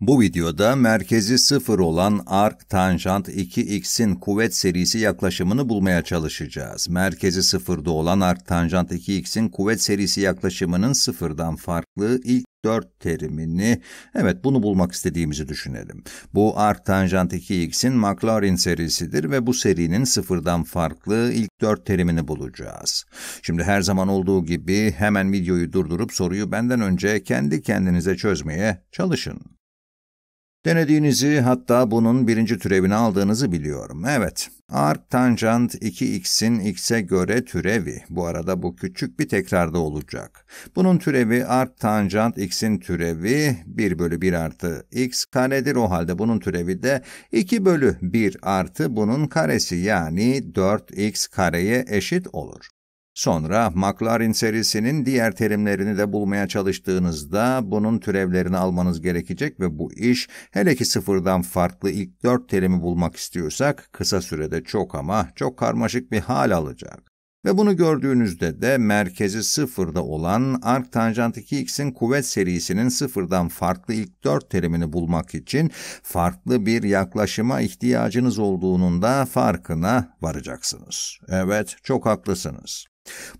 Bu videoda merkezi sıfır olan arc tanjant 2x'in kuvvet serisi yaklaşımını bulmaya çalışacağız. Merkezi sıfırda olan arc tanjant 2x'in kuvvet serisi yaklaşımının sıfırdan farklı ilk 4 terimini, evet bunu bulmak istediğimizi düşünelim. Bu arc tanjant 2x'in Maclaurin serisidir ve bu serinin sıfırdan farklı ilk 4 terimini bulacağız. Şimdi her zaman olduğu gibi hemen videoyu durdurup soruyu benden önce kendi kendinize çözmeye çalışın. Denediğinizi hatta bunun birinci türevini aldığınızı biliyorum. Evet, arc tanjant 2x'in x'e göre türevi. Bu arada bu küçük bir tekrarda olacak. Bunun türevi arc tanjant x'in türevi 1 bölü 1 artı x karedir. O halde bunun türevi de 2 bölü 1 artı bunun karesi yani 4x kareye eşit olur. Sonra McLaren serisinin diğer terimlerini de bulmaya çalıştığınızda bunun türevlerini almanız gerekecek ve bu iş hele ki sıfırdan farklı ilk dört terimi bulmak istiyorsak kısa sürede çok ama çok karmaşık bir hal alacak. Ve bunu gördüğünüzde de merkezi sıfırda olan arc tanjant 2x'in kuvvet serisinin sıfırdan farklı ilk dört terimini bulmak için farklı bir yaklaşıma ihtiyacınız olduğunun da farkına varacaksınız. Evet, çok haklısınız.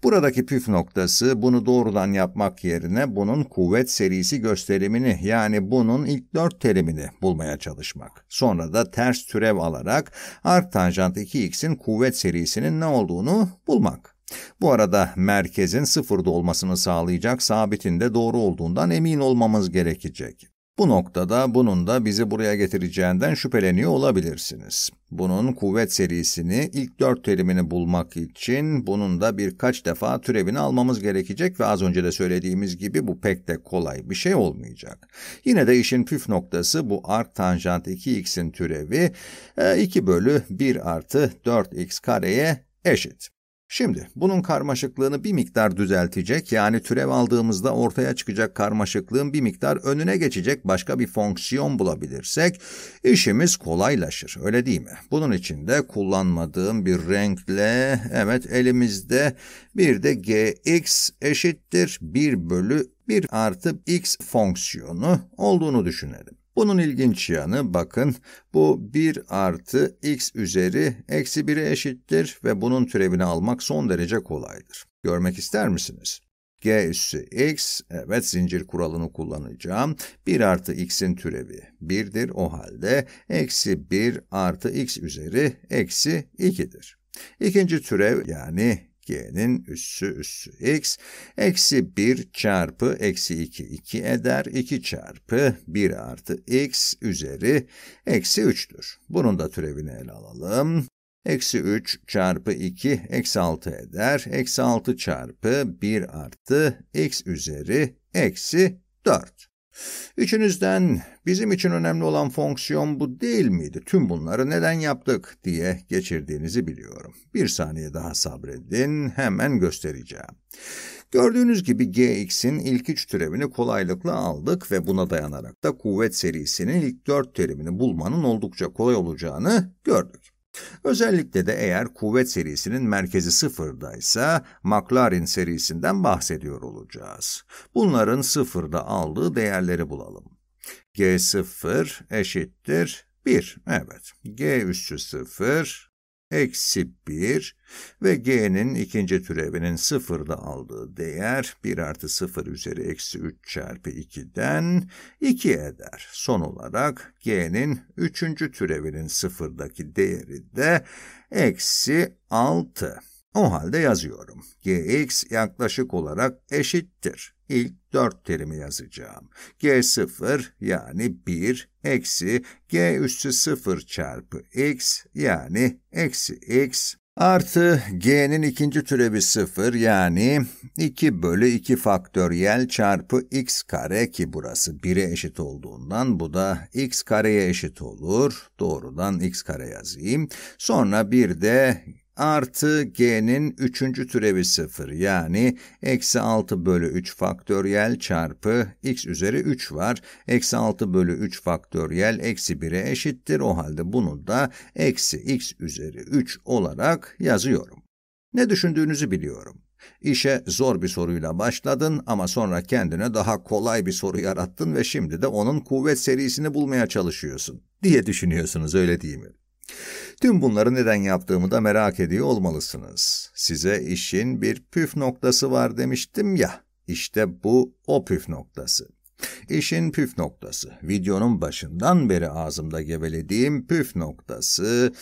Buradaki püf noktası bunu doğrudan yapmak yerine bunun kuvvet serisi gösterimini yani bunun ilk dört terimini bulmaya çalışmak. Sonra da ters türev alarak arc tanjant 2x'in kuvvet serisinin ne olduğunu bulmak. Bu arada merkezin sıfırda olmasını sağlayacak sabitin de doğru olduğundan emin olmamız gerekecek. Bu noktada bunun da bizi buraya getireceğinden şüpheleniyor olabilirsiniz. Bunun kuvvet serisini ilk dört terimini bulmak için bunun da birkaç defa türevini almamız gerekecek ve az önce de söylediğimiz gibi bu pek de kolay bir şey olmayacak. Yine de işin püf noktası bu arc tanjant 2x'in türevi 2 e, bölü 1 artı 4x kareye eşit. Şimdi bunun karmaşıklığını bir miktar düzeltecek yani türev aldığımızda ortaya çıkacak karmaşıklığın bir miktar önüne geçecek başka bir fonksiyon bulabilirsek işimiz kolaylaşır öyle değil mi? Bunun için de kullanmadığım bir renkle evet elimizde bir de gx eşittir 1 bölü 1 artı x fonksiyonu olduğunu düşünelim. Bunun ilginç yanı bakın bu 1 artı x üzeri eksi 1'e eşittir ve bunun türevini almak son derece kolaydır. Görmek ister misiniz? g üssü x, evet zincir kuralını kullanacağım. 1 artı x'in türevi 1'dir o halde eksi 1 artı x üzeri eksi 2'dir. İkinci türev yani G'nin üssü üssü x eksi 1 çarpı eksi 2 2 eder. 2 çarpı 1 artı x üzeri eksi 3'tür. Bunun da türevini ele alalım. Eksi 3 çarpı 2 eksi 6 eder. Eksi 6 çarpı 1 artı x üzeri eksi 4. Üçünüzden bizim için önemli olan fonksiyon bu değil miydi? Tüm bunları neden yaptık diye geçirdiğinizi biliyorum. Bir saniye daha sabredin hemen göstereceğim. Gördüğünüz gibi GX'in ilk üç türevini kolaylıkla aldık ve buna dayanarak da kuvvet serisinin ilk dört terimini bulmanın oldukça kolay olacağını gördük. Özellikle de eğer kuvvet serisinin merkezi sıfırdaysa McLaren serisinden bahsediyor olacağız. Bunların sıfırda aldığı değerleri bulalım. G0 eşittir 1. Evet. G üssü 0 eksi 1 ve g'nin ikinci türevinin sıfırda aldığı değer 1 artı 0 üzeri eksi 3 çarpı 2'den 2 eder. Son olarak g'nin üçüncü türevinin sıfırdaki değeri de eksi 6. O halde yazıyorum. gx yaklaşık olarak eşittir ilk dört terimi yazacağım. G0 yani 1 eksi G üssü 0 çarpı X yani eksi X artı G'nin ikinci türevi 0 yani 2 bölü 2 faktöriyel çarpı X kare ki burası 1'e eşit olduğundan bu da X kareye eşit olur. Doğrudan X kare yazayım. Sonra bir de artı g'nin üçüncü türevi sıfır yani eksi 6 bölü 3 faktöriyel çarpı x üzeri 3 var. Eksi 6 bölü 3 faktöriyel eksi 1'e eşittir. O halde bunu da eksi x üzeri 3 olarak yazıyorum. Ne düşündüğünüzü biliyorum. İşe zor bir soruyla başladın ama sonra kendine daha kolay bir soru yarattın ve şimdi de onun kuvvet serisini bulmaya çalışıyorsun diye düşünüyorsunuz öyle değil mi? Tüm bunları neden yaptığımı da merak ediyor olmalısınız. Size işin bir püf noktası var demiştim ya. İşte bu o püf noktası. İşin püf noktası, videonun başından beri ağzımda gevelediğim püf noktası,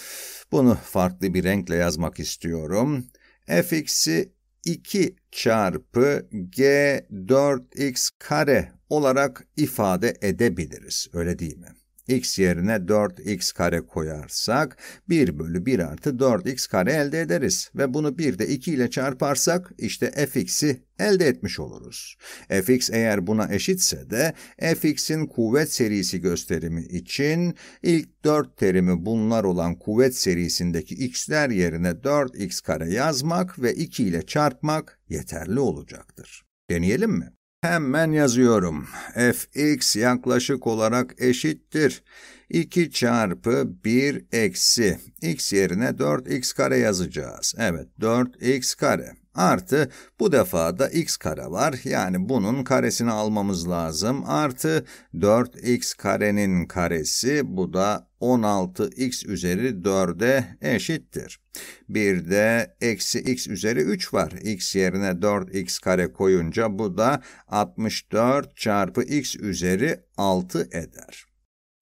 bunu farklı bir renkle yazmak istiyorum. fx'i 2 çarpı g 4x kare olarak ifade edebiliriz, öyle değil mi? x yerine 4x kare koyarsak 1 bölü 1 artı 4x kare elde ederiz ve bunu 1 de 2 ile çarparsak işte fx'i elde etmiş oluruz. fx eğer buna eşitse de fx'in kuvvet serisi gösterimi için ilk 4 terimi bunlar olan kuvvet serisindeki x'ler yerine 4x kare yazmak ve 2 ile çarpmak yeterli olacaktır. Deneyelim mi? Hemen yazıyorum. fx yaklaşık olarak eşittir. 2 çarpı 1 eksi x yerine 4x kare yazacağız. Evet 4x kare artı bu defa da x kare var. Yani bunun karesini almamız lazım. Artı 4x karenin karesi bu da 16x üzeri 4'e eşittir. Bir de eksi x üzeri 3 var. x yerine 4x kare koyunca bu da 64 çarpı x üzeri 6 eder.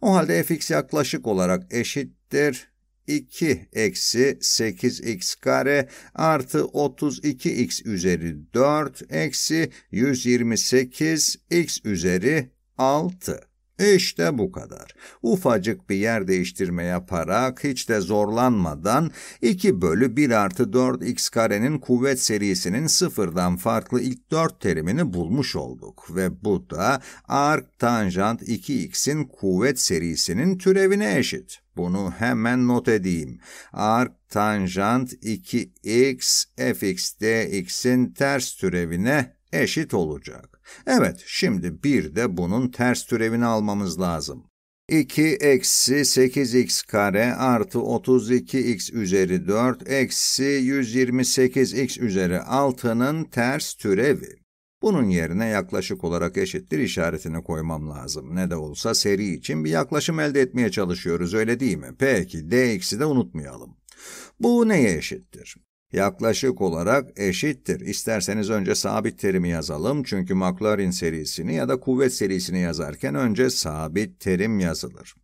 O halde fx yaklaşık olarak eşittir 2 eksi 8x kare artı 32x üzeri 4 eksi 128x üzeri 6. İşte bu kadar. Ufacık bir yer değiştirme yaparak hiç de zorlanmadan 2 bölü 1 artı 4 x karenin kuvvet serisinin sıfırdan farklı ilk 4 terimini bulmuş olduk. Ve bu da arc tanjant 2x'in kuvvet serisinin türevine eşit. Bunu hemen not edeyim. Arc tanjant 2x fx dx'in ters türevine eşit olacak. Evet, şimdi bir de bunun ters türevini almamız lazım. 2 eksi 8x kare artı 32x üzeri 4 eksi 128x üzeri 6'nın ters türevi. Bunun yerine yaklaşık olarak eşittir işaretini koymam lazım. Ne de olsa seri için bir yaklaşım elde etmeye çalışıyoruz öyle değil mi? Peki dx'i de unutmayalım. Bu neye eşittir? yaklaşık olarak eşittir. İsterseniz önce sabit terimi yazalım çünkü Maclaurin serisini ya da kuvvet serisini yazarken önce sabit terim yazılır.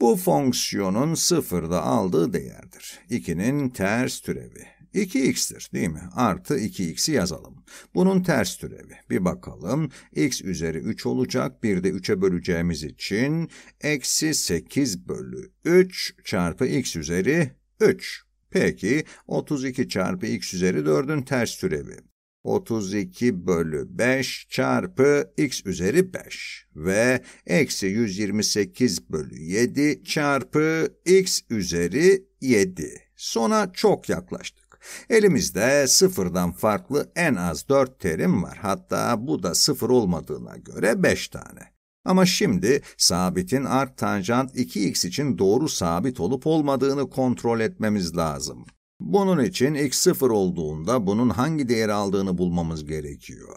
Bu fonksiyonun sıfırda aldığı değerdir. 2'nin ters türevi. 2x'tir değil mi? Artı 2x'i yazalım. Bunun ters türevi. Bir bakalım. x üzeri 3 olacak. Bir de 3'e böleceğimiz için eksi 8 bölü 3 çarpı x üzeri 3. Peki 32 çarpı x üzeri 4'ün ters türevi. 32 bölü 5 çarpı x üzeri 5 ve eksi 128 bölü 7 çarpı x üzeri 7. Sona çok yaklaştık. Elimizde sıfırdan farklı en az 4 terim var. Hatta bu da sıfır olmadığına göre 5 tane. Ama şimdi sabitin art tanjant 2x için doğru sabit olup olmadığını kontrol etmemiz lazım. Bunun için x sıfır olduğunda bunun hangi değeri aldığını bulmamız gerekiyor.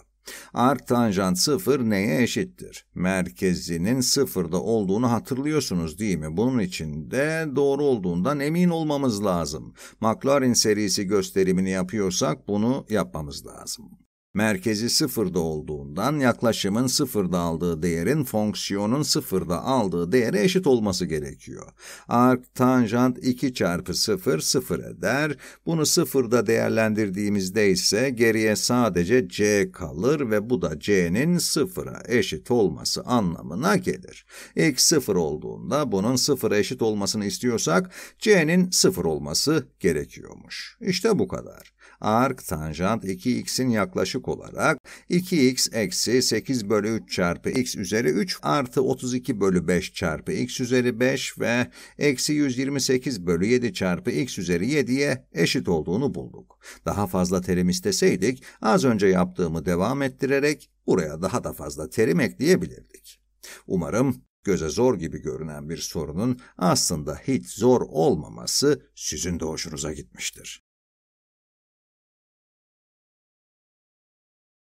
Art tanjant sıfır neye eşittir? Merkezinin sıfırda olduğunu hatırlıyorsunuz değil mi? Bunun için de doğru olduğundan emin olmamız lazım. Maclaurin serisi gösterimini yapıyorsak bunu yapmamız lazım merkezi sıfırda olduğundan yaklaşımın sıfırda aldığı değerin fonksiyonun sıfırda aldığı değere eşit olması gerekiyor. Ark tanjant 2 çarpı 0 sıfır eder. Bunu sıfırda değerlendirdiğimizde ise geriye sadece c kalır ve bu da c'nin sıfıra eşit olması anlamına gelir. x sıfır olduğunda bunun sıfıra eşit olmasını istiyorsak c'nin sıfır olması gerekiyormuş. İşte bu kadar ark tanjant 2x'in yaklaşık olarak 2x eksi 8 bölü 3 çarpı x üzeri 3 artı 32 bölü 5 çarpı x üzeri 5 ve eksi 128 bölü 7 çarpı x üzeri 7'ye eşit olduğunu bulduk. Daha fazla terim isteseydik az önce yaptığımı devam ettirerek buraya daha da fazla terim ekleyebilirdik. Umarım göze zor gibi görünen bir sorunun aslında hiç zor olmaması sizin de hoşunuza gitmiştir.